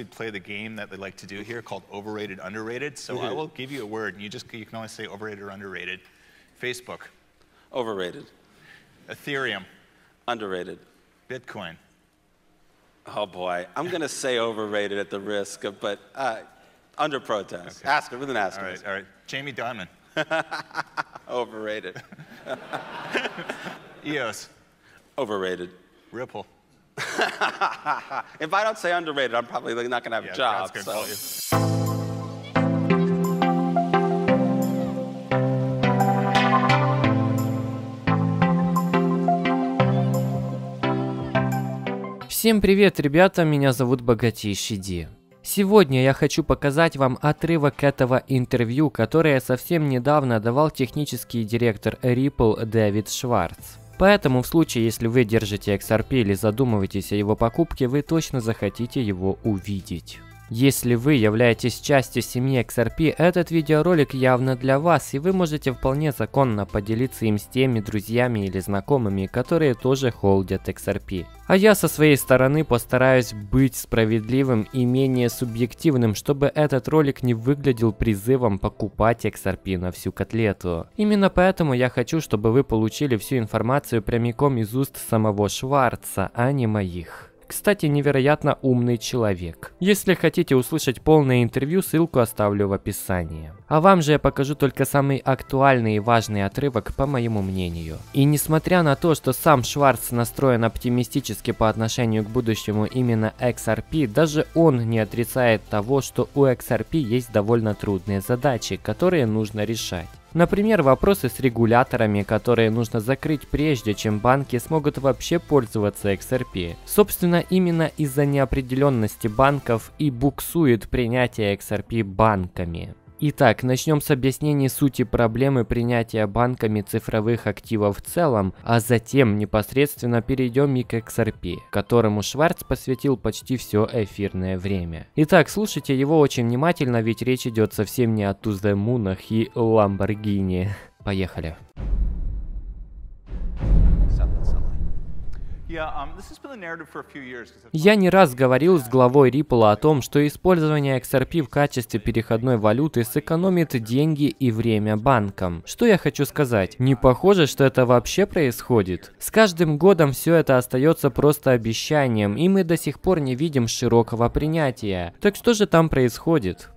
We play the game that they like to do here called overrated, underrated. So I mm-hmm. will give you a word, and you just you can only say overrated or underrated. Facebook. Overrated. Ethereum. Underrated. Bitcoin. Oh boy, I'm going to say overrated at the risk of, but uh, under protest. Okay. Ask it with an asterisk. All right, all right. Jamie Dimon. overrated. EOS. Overrated. Ripple. if I don't say underrated, I'm probably not going to have yeah, a job. That's good so. Quality. Всем привет, ребята, меня зовут Богатейший Ди. Сегодня я хочу показать вам отрывок этого интервью, которое совсем недавно давал технический директор Ripple Дэвид Шварц. Поэтому в случае, если вы держите XRP или задумываетесь о его покупке, вы точно захотите его увидеть. Если вы являетесь частью семьи XRP, этот видеоролик явно для вас, и вы можете вполне законно поделиться им с теми друзьями или знакомыми, которые тоже холдят XRP. А я со своей стороны постараюсь быть справедливым и менее субъективным, чтобы этот ролик не выглядел призывом покупать XRP на всю котлету. Именно поэтому я хочу, чтобы вы получили всю информацию прямиком из уст самого Шварца, а не моих. Кстати, невероятно умный человек. Если хотите услышать полное интервью, ссылку оставлю в описании. А вам же я покажу только самый актуальный и важный отрывок, по моему мнению. И несмотря на то, что сам Шварц настроен оптимистически по отношению к будущему именно XRP, даже он не отрицает того, что у XRP есть довольно трудные задачи, которые нужно решать. Например, вопросы с регуляторами, которые нужно закрыть прежде, чем банки смогут вообще пользоваться XRP. Собственно, именно из-за неопределенности банков и буксует принятие XRP банками. Итак, начнем с объяснений сути проблемы принятия банками цифровых активов в целом, а затем непосредственно перейдем и к XRP, которому Шварц посвятил почти все эфирное время. Итак, слушайте его очень внимательно, ведь речь идет совсем не о Туздемунах и Ламборгини. Поехали. Um, я не раз говорил с главой Ripple о том, что использование XRP в качестве переходной валюты сэкономит деньги и время банкам. Что я хочу сказать? Не похоже, что это вообще происходит. С каждым годом все это остается просто обещанием, и мы до сих пор не видим широкого принятия. Так что же там происходит?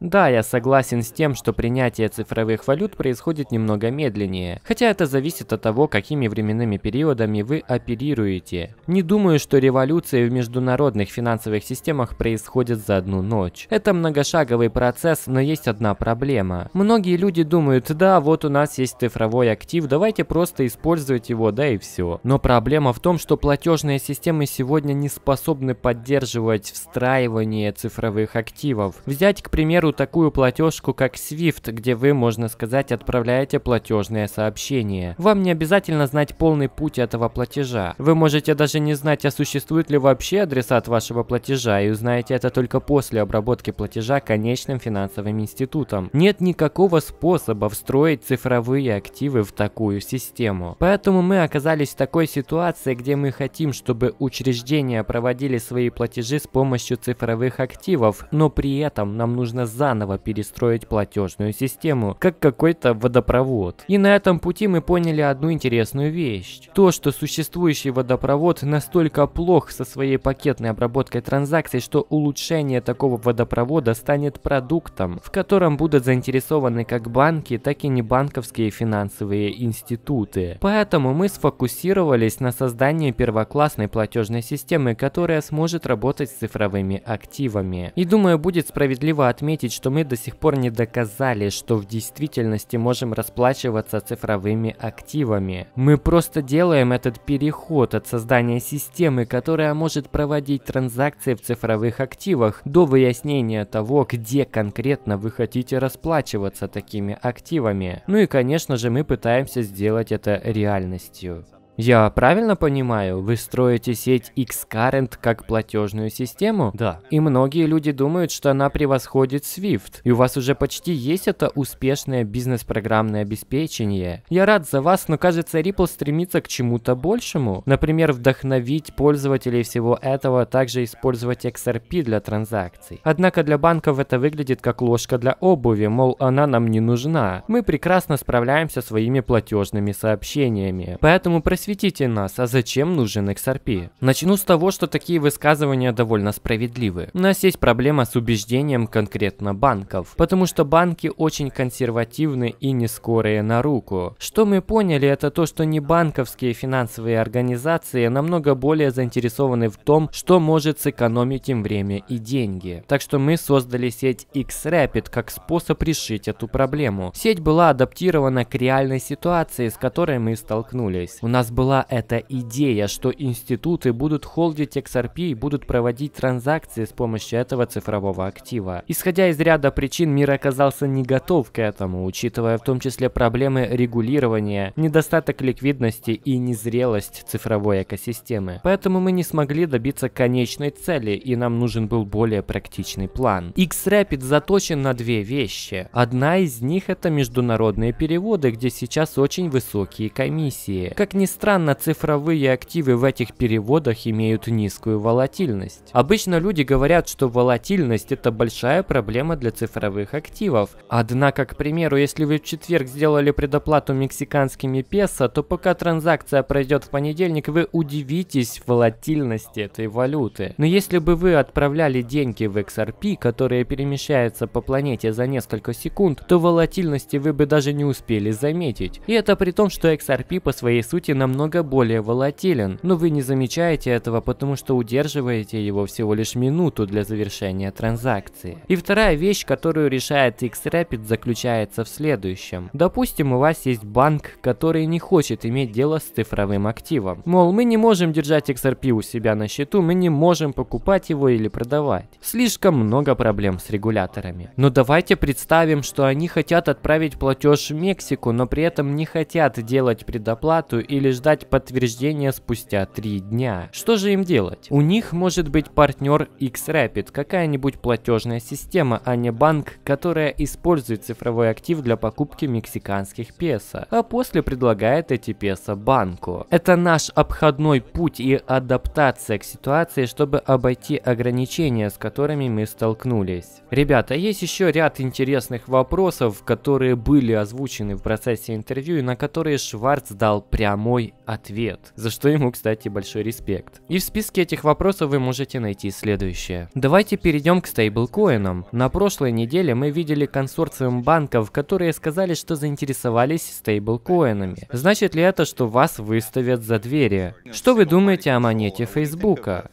Да, я согласен с тем, что принятие цифровых валют происходит немного медленнее, хотя это зависит от того, какими временными периодами вы оперируете. Не думаю, что революции в международных финансовых системах происходят за одну ночь. Это многошаговый процесс, но есть одна проблема. Многие люди думают, да, вот у нас есть цифровой актив, давайте просто использовать его, да и все. Но проблема в том, что платежные системы сегодня не способны поддерживать встраивание цифровых активов. Взять, к примеру, такую платежку, как Swift, где вы, можно сказать, отправляете платежное сообщение. Вам не обязательно знать полный путь этого платежа. Вы можете даже не знать, а существует ли вообще адресат вашего платежа, и узнаете это только после обработки платежа конечным финансовым институтом. Нет никакого способа встроить цифровые активы в такую систему. Поэтому мы оказались в такой ситуации, где мы хотим, чтобы учреждения проводили свои платежи с помощью цифровых активов, но при этом нам нужно заново перестроить платежную систему, как какой-то водопровод. И на этом пути мы поняли одну интересную вещь. То, что существующий водопровод настолько плох со своей пакетной обработкой транзакций, что улучшение такого водопровода станет продуктом, в котором будут заинтересованы как банки, так и небанковские финансовые институты. Поэтому мы сфокусировались на создании первоклассной платежной системы, которая сможет работать с цифровыми активами. И думаю, будет справедливо отметить, отметить, что мы до сих пор не доказали, что в действительности можем расплачиваться цифровыми активами. Мы просто делаем этот переход от создания системы, которая может проводить транзакции в цифровых активах, до выяснения того, где конкретно вы хотите расплачиваться такими активами. Ну и конечно же мы пытаемся сделать это реальностью. Я правильно понимаю, вы строите сеть Xcurrent как платежную систему? Да. И многие люди думают, что она превосходит Swift. И у вас уже почти есть это успешное бизнес-программное обеспечение. Я рад за вас, но кажется, Ripple стремится к чему-то большему. Например, вдохновить пользователей всего этого, а также использовать XRP для транзакций. Однако для банков это выглядит как ложка для обуви, мол, она нам не нужна. Мы прекрасно справляемся своими платежными сообщениями. Поэтому просветите просветите нас, а зачем нужен XRP? Начну с того, что такие высказывания довольно справедливы. У нас есть проблема с убеждением конкретно банков, потому что банки очень консервативны и не скорые на руку. Что мы поняли, это то, что не банковские финансовые организации намного более заинтересованы в том, что может сэкономить им время и деньги. Так что мы создали сеть Xrapid как способ решить эту проблему. Сеть была адаптирована к реальной ситуации, с которой мы столкнулись. У нас был была эта идея, что институты будут холдить XRP и будут проводить транзакции с помощью этого цифрового актива. Исходя из ряда причин, мир оказался не готов к этому, учитывая в том числе проблемы регулирования, недостаток ликвидности и незрелость цифровой экосистемы. Поэтому мы не смогли добиться конечной цели, и нам нужен был более практичный план. X-Rapid заточен на две вещи. Одна из них это международные переводы, где сейчас очень высокие комиссии. Как ни странно, странно, цифровые активы в этих переводах имеют низкую волатильность. Обычно люди говорят, что волатильность – это большая проблема для цифровых активов. Однако, к примеру, если вы в четверг сделали предоплату мексиканскими песо, то пока транзакция пройдет в понедельник, вы удивитесь волатильности этой валюты. Но если бы вы отправляли деньги в XRP, которые перемещаются по планете за несколько секунд, то волатильности вы бы даже не успели заметить. И это при том, что XRP по своей сути нам намного более волатилен, но вы не замечаете этого, потому что удерживаете его всего лишь минуту для завершения транзакции. И вторая вещь, которую решает X-Rapid, заключается в следующем. Допустим, у вас есть банк, который не хочет иметь дело с цифровым активом. Мол, мы не можем держать XRP у себя на счету, мы не можем покупать его или продавать. Слишком много проблем с регуляторами. Но давайте представим, что они хотят отправить платеж в Мексику, но при этом не хотят делать предоплату или ждать подтверждения спустя 3 дня. Что же им делать? У них может быть партнер X-Rapid, какая-нибудь платежная система, а не банк, которая использует цифровой актив для покупки мексиканских песо, а после предлагает эти песо банку. Это наш обходной путь и адаптация к ситуации, чтобы обойти ограничения, с которыми мы столкнулись. Ребята, есть еще ряд интересных вопросов, которые были озвучены в процессе интервью и на которые Шварц дал прямой ответ, за что ему, кстати, большой респект. И в списке этих вопросов вы можете найти следующее. Давайте перейдем к стейблкоинам. На прошлой неделе мы видели консорциум банков, которые сказали, что заинтересовались стейблкоинами. Значит ли это, что вас выставят за двери? Что вы думаете о монете Фейсбука?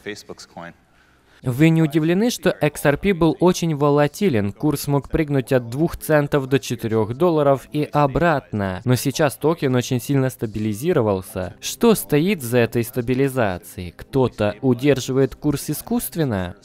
Вы не удивлены, что XRP был очень волатилен, курс мог прыгнуть от 2 центов до 4 долларов и обратно, но сейчас токен очень сильно стабилизировался. Что стоит за этой стабилизацией? Кто-то удерживает курс искусственно?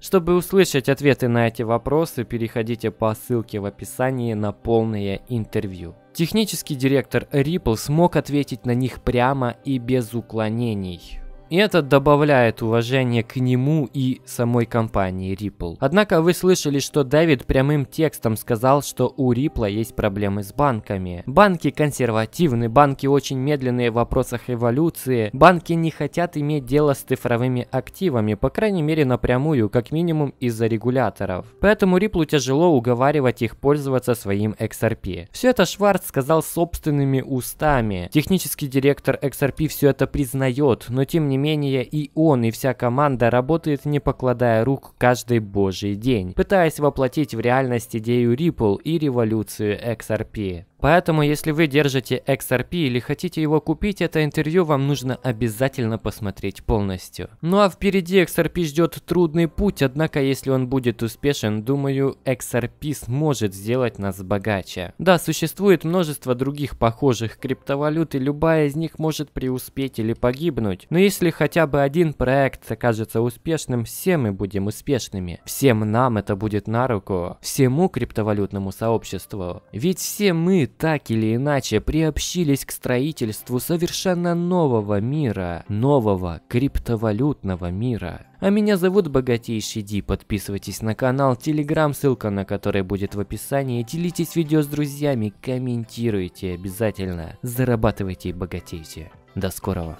Чтобы услышать ответы на эти вопросы, переходите по ссылке в описании на полное интервью. Технический директор Ripple смог ответить на них прямо и без уклонений. И это добавляет уважение к нему и самой компании Ripple. Однако вы слышали, что Дэвид прямым текстом сказал, что у Ripple есть проблемы с банками. Банки консервативны, банки очень медленные в вопросах эволюции, банки не хотят иметь дело с цифровыми активами, по крайней мере напрямую, как минимум из-за регуляторов. Поэтому Ripple тяжело уговаривать их пользоваться своим XRP. Все это Шварц сказал собственными устами. Технический директор XRP все это признает, но тем не менее и он, и вся команда работает не покладая рук каждый божий день, пытаясь воплотить в реальность идею Ripple и революцию XRP. Поэтому, если вы держите XRP или хотите его купить, это интервью вам нужно обязательно посмотреть полностью. Ну а впереди XRP ждет трудный путь, однако если он будет успешен, думаю, XRP сможет сделать нас богаче. Да, существует множество других похожих криптовалют, и любая из них может преуспеть или погибнуть. Но если хотя бы один проект окажется успешным, все мы будем успешными. Всем нам это будет на руку. Всему криптовалютному сообществу. Ведь все мы так или иначе приобщились к строительству совершенно нового мира, нового криптовалютного мира. А меня зовут Богатейший Ди, подписывайтесь на канал, телеграм, ссылка на который будет в описании, делитесь видео с друзьями, комментируйте обязательно, зарабатывайте и богатейте. До скорого.